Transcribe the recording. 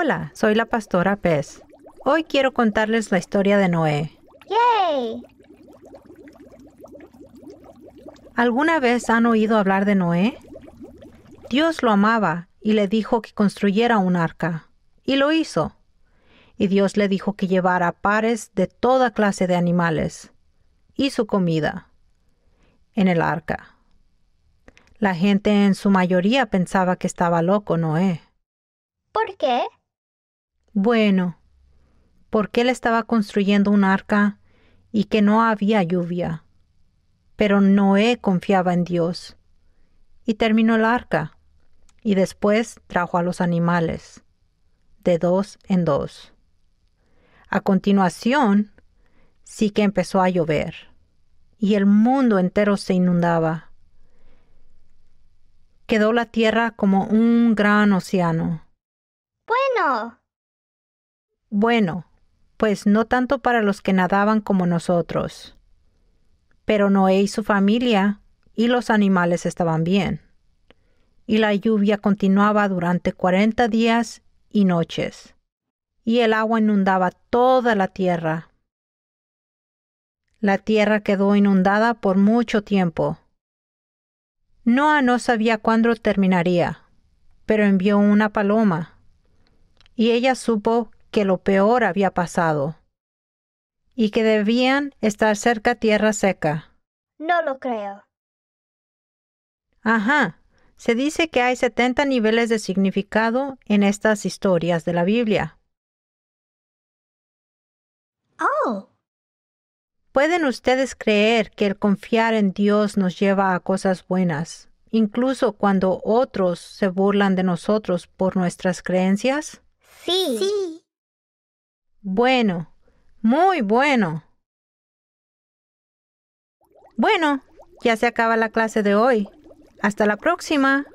Hola, soy la pastora Pez. Hoy quiero contarles la historia de Noé. ¡Yay! ¿Alguna vez han oído hablar de Noé? Dios lo amaba y le dijo que construyera un arca. Y lo hizo. Y Dios le dijo que llevara pares de toda clase de animales y su comida en el arca. La gente en su mayoría pensaba que estaba loco Noé. ¿Por qué? Bueno, porque él estaba construyendo un arca y que no había lluvia. Pero Noé confiaba en Dios. Y terminó el arca, y después trajo a los animales, de dos en dos. A continuación, sí que empezó a llover, y el mundo entero se inundaba. Quedó la tierra como un gran océano. Bueno, bueno, pues no tanto para los que nadaban como nosotros. Pero Noé y su familia y los animales estaban bien. Y la lluvia continuaba durante cuarenta días y noches, y el agua inundaba toda la tierra. La tierra quedó inundada por mucho tiempo. Noa no sabía cuándo terminaría, pero envió una paloma, y ella supo lo peor había pasado y que debían estar cerca tierra seca. No lo creo. Ajá. Se dice que hay 70 niveles de significado en estas historias de la Biblia. Oh. ¿Pueden ustedes creer que el confiar en Dios nos lleva a cosas buenas, incluso cuando otros se burlan de nosotros por nuestras creencias? Sí. Sí. Bueno, muy bueno. Bueno, ya se acaba la clase de hoy. Hasta la próxima.